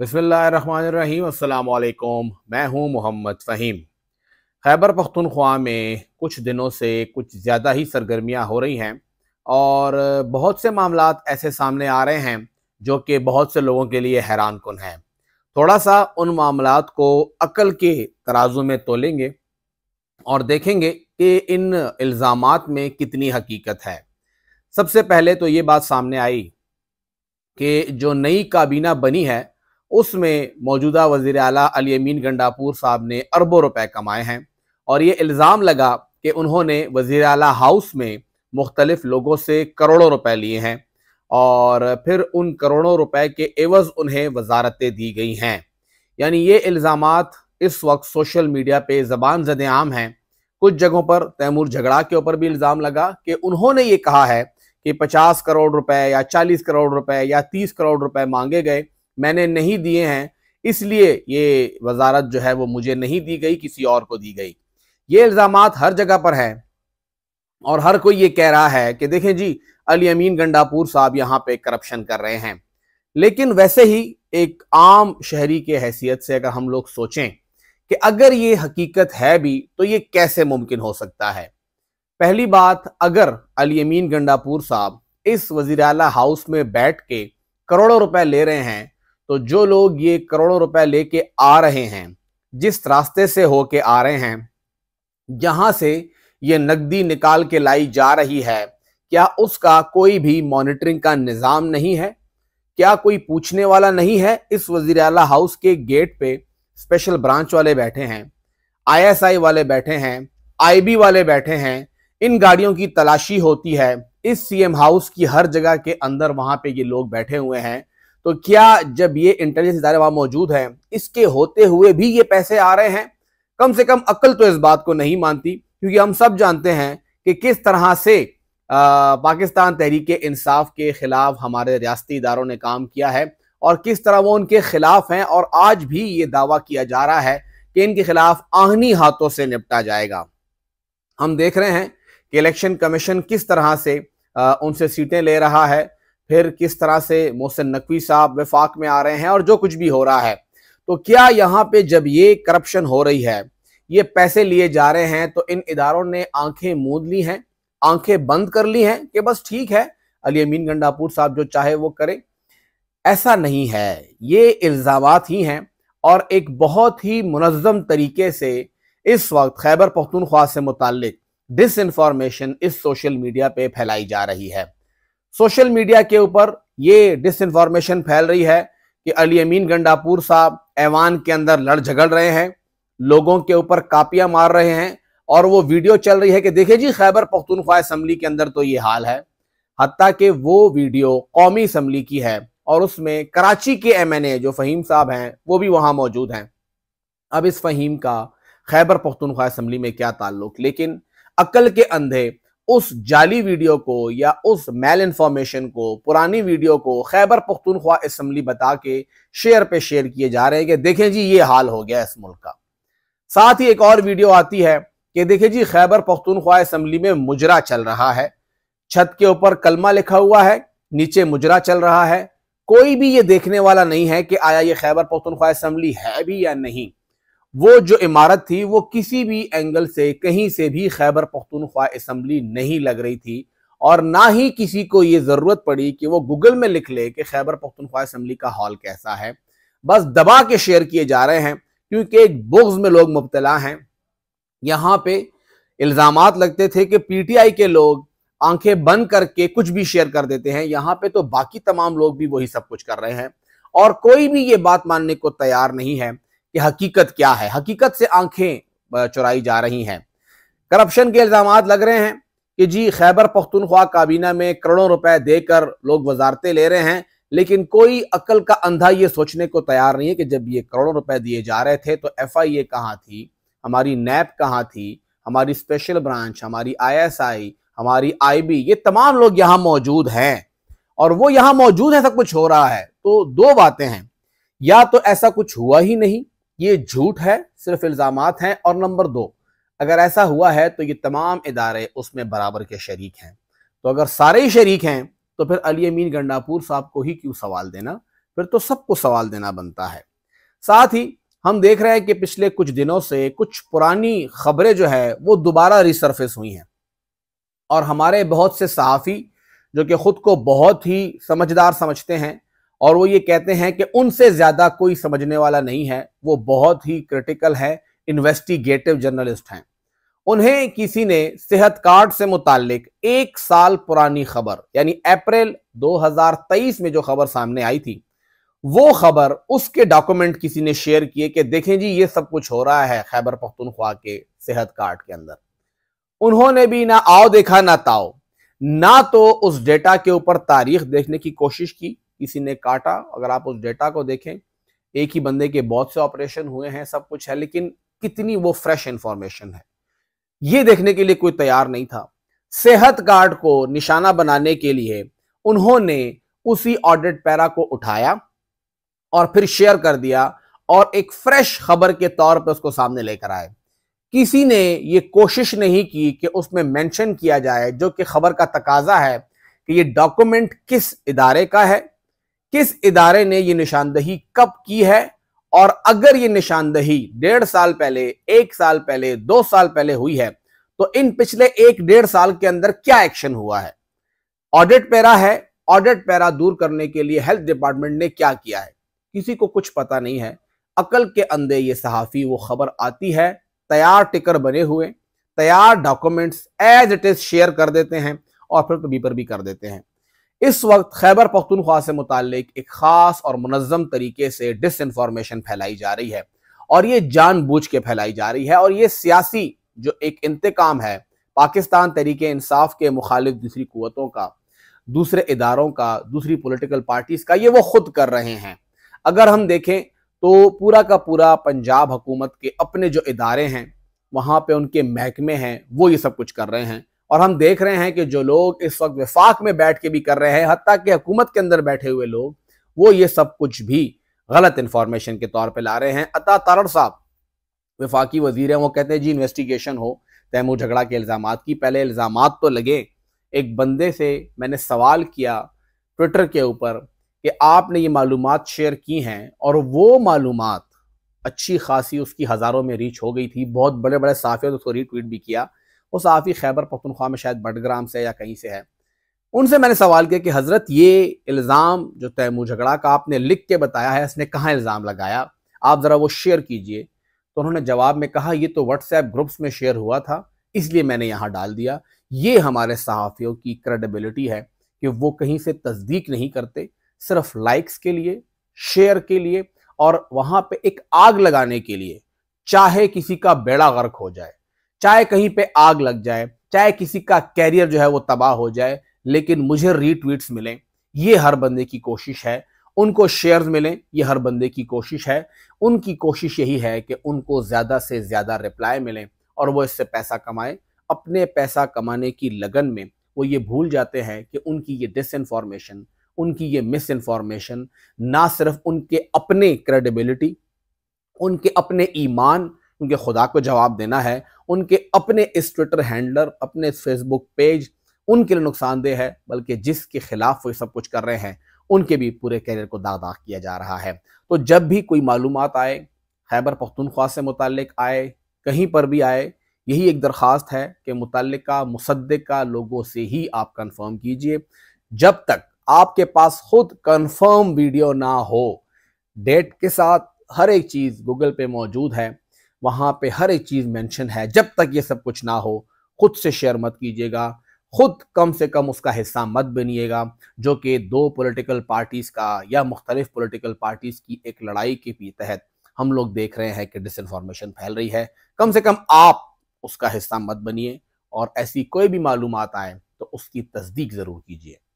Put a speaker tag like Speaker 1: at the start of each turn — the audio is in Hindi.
Speaker 1: बसमीम मैं हूं मोहम्मद फ़हीम खैबर पख्तनख्वा में कुछ दिनों से कुछ ज़्यादा ही सरगर्मियां हो रही हैं और बहुत से मामला ऐसे सामने आ रहे हैं जो कि बहुत से लोगों के लिए हैरान कन हैं थोड़ा सा उन मामलात को अकल के तराजू में तोलेंगे और देखेंगे कि इन इल्ज़ाम में कितनी हकीकत है सबसे पहले तो ये बात सामने आई कि जो नई काबीना बनी है उसमें मौजूदा वजीर अला अली अमीन गंडापुर साहब ने अरबों रुपए कमाए हैं और ये इल्ज़ाम लगा कि उन्होंने वजीर अला हाउस में मुख्तलिफ लोगों से करोड़ों रुपए लिए हैं और फिर उन करोड़ों रुपए के एवज़ उन्हें वजारतें दी गई हैं यानी ये इल्ज़ाम इस वक्त सोशल मीडिया पर ज़बान जद आम हैं कुछ जगहों पर तैमूर झगड़ा के ऊपर भी इल्ज़ाम लगा कि उन्होंने ये कहा है कि पचास करोड़ रुपए या चालीस करोड़ रुपए या तीस करोड़ रुपए मांगे गए मैंने नहीं दिए हैं इसलिए ये वजारत जो है वो मुझे नहीं दी गई किसी और को दी गई ये इल्ज़ाम हर जगह पर हैं और हर कोई ये कह रहा है कि देखें जी अली अमीन गंडापुर साहब यहाँ पे करप्शन कर रहे हैं लेकिन वैसे ही एक आम शहरी के हैसियत से अगर हम लोग सोचें कि अगर ये हकीकत है भी तो ये कैसे मुमकिन हो सकता है पहली बात अगर अली अमीन गंडापुर साहब इस वजीर हाउस में बैठ के करोड़ों रुपए ले रहे हैं तो जो लोग ये करोड़ों रुपए लेके आ रहे हैं जिस रास्ते से होके आ रहे हैं जहां से ये नकदी निकाल के लाई जा रही है क्या उसका कोई भी मॉनिटरिंग का निज़ाम नहीं है क्या कोई पूछने वाला नहीं है इस वजीर अला हाउस के गेट पे स्पेशल ब्रांच वाले बैठे हैं आईएसआई वाले बैठे हैं आईबी वाले बैठे हैं इन गाड़ियों की तलाशी होती है इस सीएम हाउस की हर जगह के अंदर वहां पे ये लोग बैठे हुए हैं तो क्या जब ये इंटेलिजेंस इदारे वहां मौजूद हैं इसके होते हुए भी ये पैसे आ रहे हैं कम से कम अक्ल तो इस बात को नहीं मानती क्योंकि हम सब जानते हैं कि किस तरह से आ, पाकिस्तान तहरीक इंसाफ के खिलाफ हमारे रियाती इदारों ने काम किया है और किस तरह वो उनके खिलाफ हैं और आज भी ये दावा किया जा रहा है कि इनके खिलाफ आहनी हाथों से निपटा जाएगा हम देख रहे हैं कि इलेक्शन कमीशन किस तरह से आ, उनसे सीटें ले रहा है फिर किस तरह से मोहसिन नकवी साहब विफाक में आ रहे हैं और जो कुछ भी हो रहा है तो क्या यहाँ पे जब ये करप्शन हो रही है ये पैसे लिए जा रहे हैं तो इन इदारों ने आंखें मूंद ली हैं आंखें बंद कर ली हैं कि बस ठीक है अली अमीन गंडापुर साहब जो चाहे वो करें ऐसा नहीं है ये इल्ज़ाम ही हैं और एक बहुत ही मुनज़म तरीके से इस वक्त खैबर पख्तूनख्वा से मुतल डिस इस सोशल मीडिया पर फैलाई जा रही है सोशल मीडिया के ऊपर ये डिसइंफॉर्मेशन फैल रही है कि अली अमीन गंडापुर साहब ऐवान के अंदर लड़ झगड़ रहे हैं लोगों के ऊपर कापियां मार रहे हैं और वो वीडियो चल रही है कि देखिए जी खैबर पख्तूनख्वा असम्बली के अंदर तो ये हाल है हती कि वो वीडियो कौमी असम्बली की है और उसमें कराची के एम एन ए जो फ़हीम साहब हैं वो भी वहाँ मौजूद हैं अब इस फ़हीम का खैबर पख्तूनख्वा असम्बली में क्या ताल्लुक लेकिन अक्ल के अंधे उस जाली वीडियो को या उस मेल इंफॉर्मेशन को पुरानी वीडियो को खैबर पख्तूनख्वा इसम्बली बता के शेयर पे शेयर किए जा रहे हैं कि देखें जी ये हाल हो गया इस मुल्क का साथ ही एक और वीडियो आती है कि देखें जी खैबर पख्तूनख्वा इसम्बली में मुजरा चल रहा है छत के ऊपर कलमा लिखा हुआ है नीचे मुजरा चल रहा है कोई भी ये देखने वाला नहीं है कि आया ये खैबर पख्तूनख्वा इसम्बली है भी या नहीं वो जो इमारत थी वो किसी भी एंगल से कहीं से भी खैबर पख्तूनख्वा असम्बली नहीं लग रही थी और ना ही किसी को ये ज़रूरत पड़ी कि वो गूगल में लिख ले कि खैबर पख्तूनख्वा असम्बली का हॉल कैसा है बस दबा के शेयर किए जा रहे हैं क्योंकि एक बुग्ज में लोग मुबतला हैं यहाँ पे इल्ज़ाम लगते थे कि पीटीआई के लोग आंखें बंद करके कुछ भी शेयर कर देते हैं यहाँ पे तो बाकी तमाम लोग भी वही सब कुछ कर रहे हैं और कोई भी ये बात मानने को तैयार नहीं है कि हकीकत क्या है हकीकत से आंखें चुराई जा रही हैं करप्शन के इल्ज़ाम लग रहे हैं कि जी खैबर पख्तनख्वा काबीना में करोड़ों रुपए देकर लोग वजारते ले रहे हैं लेकिन कोई अकल का अंधा ये सोचने को तैयार नहीं है कि जब ये करोड़ों रुपए दिए जा रहे थे तो एफ आई ए कहाँ थी हमारी नैप कहाँ थी हमारी स्पेशल ब्रांच हमारी आई एस आई हमारी आई बी ये तमाम लोग यहाँ मौजूद हैं और वो यहाँ मौजूद है सब कुछ हो रहा है तो दो बातें हैं या तो ऐसा कुछ हुआ ही नहीं ये झूठ है सिर्फ इल्ज़ाम हैं और नंबर दो अगर ऐसा हुआ है तो ये तमाम इदारे उसमें बराबर के शरीक हैं तो अगर सारे ही शरीक हैं तो फिर अली अमीन गंडापुर साहब को ही क्यों सवाल देना फिर तो सबको सवाल देना बनता है साथ ही हम देख रहे हैं कि पिछले कुछ दिनों से कुछ पुरानी खबरें जो है वो दोबारा रिसरफेस हुई हैं और हमारे बहुत से सहाफ़ी जो कि ख़ुद को बहुत ही समझदार समझते हैं और वो ये कहते हैं कि उनसे ज्यादा कोई समझने वाला नहीं है वो बहुत ही क्रिटिकल है इन्वेस्टिगेटिव जर्नलिस्ट हैं उन्हें किसी ने सेहत कार्ड से मुतालिक एक साल पुरानी खबर यानी अप्रैल 2023 में जो खबर सामने आई थी वो खबर उसके डॉक्यूमेंट किसी ने शेयर किए कि देखें जी ये सब कुछ हो रहा है खैबर पख्तनख्वा के सेहत कार्ड के अंदर उन्होंने भी ना आओ देखा ना ताओ ना तो उस डेटा के ऊपर तारीख देखने की कोशिश की किसी ने काटा अगर आप उस डेटा को देखें एक ही बंदे के बहुत से ऑपरेशन हुए हैं सब कुछ है लेकिन कितनी वो फ्रेश इंफॉर्मेशन है ये देखने के लिए कोई तैयार नहीं था सेहत कार्ड को निशाना बनाने के लिए उन्होंने उसी ऑडिट पैरा को उठाया और फिर शेयर कर दिया और एक फ्रेश खबर के तौर पर उसको सामने लेकर आए किसी ने यह कोशिश नहीं की कि उसमें मेंशन किया जाए जो कि खबर का तकाजा है कि ये डॉक्यूमेंट किस इदारे का है किस इदारे ने यह निशानदही कब की है और अगर ये निशानदही डेढ़ साल पहले एक साल पहले दो साल पहले हुई है तो इन पिछले एक डेढ़ साल के अंदर क्या एक्शन हुआ है ऑडिट पैरा है ऑडिट पैरा दूर करने के लिए हेल्थ डिपार्टमेंट ने क्या किया है किसी को कुछ पता नहीं है अकल के अंधे ये सहाफ़ी वो खबर आती है तैयार टिकर बने हुए तैयार documents as it is share कर देते हैं और फिर कभी पर भी कर देते हैं इस वक्त खैबर पख्तनख्वा से मुतक एक खास और मनजम तरीके से डिस इंफॉर्मेशन फैलाई जा रही है और ये जानबूझ के फैलाई जा रही है और ये सियासी जो एक इंतकाम है पाकिस्तान तरीके इंसाफ के मुखालिफ दूसरी कुतों का दूसरे इदारों का दूसरी पोलिटिकल पार्टीज का ये वो खुद कर रहे हैं अगर हम देखें तो पूरा का पूरा पंजाब हुकूमत के अपने जो इदारे हैं वहाँ पे उनके महकमे हैं वो ये सब कुछ कर रहे हैं और हम देख रहे हैं कि जो लोग इस वक्त विफाक में बैठ के भी कर रहे हैं हती कि हुकूमत के अंदर बैठे हुए लोग वो ये सब कुछ भी गलत इंफॉर्मेशन के तौर पर ला रहे हैं अता तारड़ साहब विफाकी वजीर हैं वो कहते हैं जी इन्वेस्टिगेशन हो तैमूर झगड़ा के इल्ज़ाम की पहले इल्ज़ाम तो लगे एक बंदे से मैंने सवाल किया ट्विटर के ऊपर कि आपने ये मालूम शेयर की हैं और वो मालूम अच्छी खासी उसकी हज़ारों में रीच हो गई थी बहुत बड़े बड़े साफ़े तो उसको रीट्वीट भी किया वो साफ़ी खैबर पख्तनख्वा में शायद बटग्राम से या कहीं से है उनसे मैंने सवाल किया कि हज़रत ये इल्ज़ाम जो तैमू झगड़ा का आपने लिख के बताया है इसने कहाँ इल्ज़ाम लगाया आप ज़रा वो शेयर कीजिए तो उन्होंने जवाब में कहा ये तो व्हाट्सएप ग्रुप्स में शेयर हुआ था इसलिए मैंने यहाँ डाल दिया ये हमारे सहाफ़ियों की क्रेडिबिलिटी है कि वो कहीं से तस्दीक नहीं करते सिर्फ लाइक्स के लिए शेयर के लिए और वहाँ पे एक आग लगाने के लिए चाहे किसी का बेड़ा गर्क हो जाए चाहे कहीं पे आग लग जाए चाहे किसी का कैरियर जो है वो तबाह हो जाए लेकिन मुझे रीट्वीट्स मिलें ये हर बंदे की कोशिश है उनको शेयर्स मिलें ये हर बंदे की कोशिश है उनकी कोशिश यही है कि उनको ज़्यादा से ज़्यादा रिप्लाई मिलें और वो इससे पैसा कमाए अपने पैसा कमाने की लगन में वो ये भूल जाते हैं कि उनकी ये डिसइंफॉर्मेशन उनकी ये मिस इन्फॉर्मेशन ना सिर्फ उनके अपने क्रेडिबिलिटी उनके अपने ईमान उनके खुदा को जवाब देना है उनके अपने इस ट्विटर हैंडलर अपने इस फेसबुक पेज उनके लिए नुकसानदेह है बल्कि जिसके खिलाफ वो सब कुछ कर रहे हैं उनके भी पूरे करियर को दाग दाग किया जा रहा है तो जब भी कोई मालूम आए खैबर पख्तनख्वा से मुतल आए कहीं पर भी आए यही एक दरख्वास्त है कि मुतल मुसद्दा लोगों से ही आप कन्फर्म कीजिए जब तक आपके पास खुद कन्फर्म वीडियो ना हो डेट के साथ हर एक चीज़ गूगल पे मौजूद है वहाँ पे हर एक चीज़ मेंशन है जब तक ये सब कुछ ना हो खुद से शेयर मत कीजिएगा खुद कम से कम उसका हिस्सा मत बनिएगा जो कि दो पॉलिटिकल पार्टीज़ का या मुख्तलिफ पॉलिटिकल पार्टीज़ की एक लड़ाई के भी तहत हम लोग देख रहे हैं कि डिसइंफॉर्मेशन फैल रही है कम से कम आप उसका हिस्सा मत बनिए और ऐसी कोई भी मालूम आए तो उसकी तस्दीक ज़रूर कीजिए